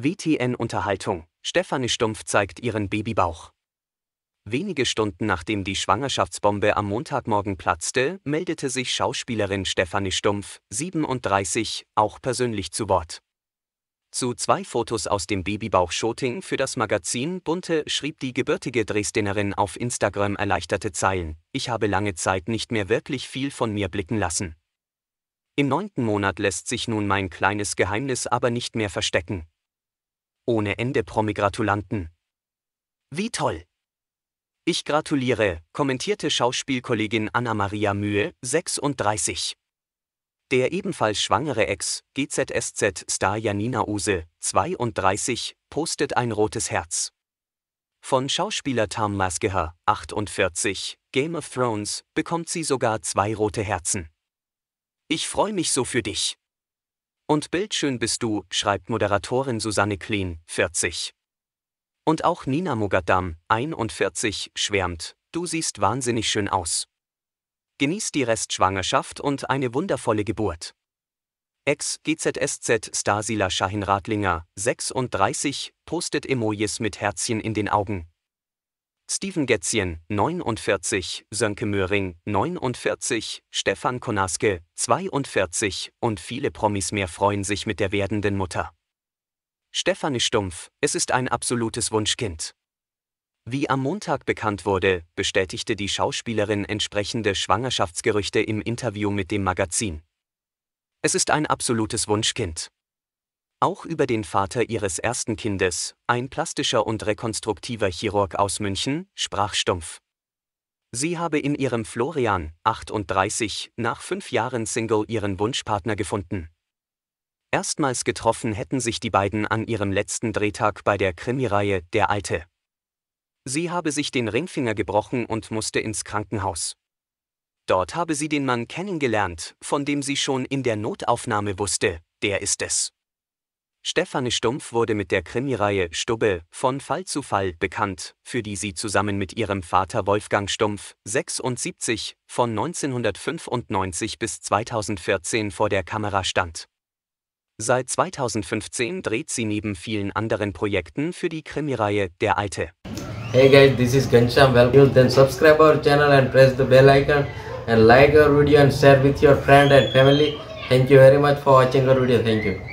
WTN Unterhaltung. Stefanie Stumpf zeigt ihren Babybauch. Wenige Stunden nachdem die Schwangerschaftsbombe am Montagmorgen platzte, meldete sich Schauspielerin Stefanie Stumpf, 37, auch persönlich zu Wort. Zu zwei Fotos aus dem Babybauch-Shooting für das Magazin Bunte schrieb die gebürtige Dresdnerin auf Instagram erleichterte Zeilen. Ich habe lange Zeit nicht mehr wirklich viel von mir blicken lassen. Im neunten Monat lässt sich nun mein kleines Geheimnis aber nicht mehr verstecken. Ohne Ende promi Wie toll! Ich gratuliere, kommentierte Schauspielkollegin Anna-Maria Mühe, 36. Der ebenfalls schwangere Ex-GZSZ-Star Janina Use, 32, postet ein rotes Herz. Von Schauspieler Tom Maskeher, 48, Game of Thrones, bekommt sie sogar zwei rote Herzen. Ich freue mich so für dich. Und bildschön bist du, schreibt Moderatorin Susanne Kleen, 40. Und auch Nina Mugadam, 41, schwärmt, du siehst wahnsinnig schön aus. Genieß die Restschwangerschaft und eine wundervolle Geburt. Ex-GZSZ Stasila Shahin Radlinger, 36, postet Emojis mit Herzchen in den Augen, Steven Getzien, 49, Sönke Möhring, 49, Stefan Konaske, 42 und viele Promis mehr freuen sich mit der werdenden Mutter. Stefanie Stumpf, es ist ein absolutes Wunschkind. Wie am Montag bekannt wurde, bestätigte die Schauspielerin entsprechende Schwangerschaftsgerüchte im Interview mit dem Magazin. Es ist ein absolutes Wunschkind. Auch über den Vater ihres ersten Kindes, ein plastischer und rekonstruktiver Chirurg aus München, sprach Stumpf. Sie habe in ihrem Florian, 38, nach fünf Jahren Single ihren Wunschpartner gefunden. Erstmals getroffen hätten sich die beiden an ihrem letzten Drehtag bei der Krimireihe Der Alte. Sie habe sich den Ringfinger gebrochen und musste ins Krankenhaus. Dort habe sie den Mann kennengelernt, von dem sie schon in der Notaufnahme wusste, der ist es. Stefanie Stumpf wurde mit der Krimireihe Stubbe von Fall zu Fall bekannt, für die sie zusammen mit ihrem Vater Wolfgang Stumpf, 76, von 1995 bis 2014 vor der Kamera stand. Seit 2015 dreht sie neben vielen anderen Projekten für die Krimireihe Der Alte. Hey guys, this is Gansham. Welcome. Then subscribe our channel and press the bell icon and like our video and share with your friend and family. Thank you very much for watching our video. Thank you.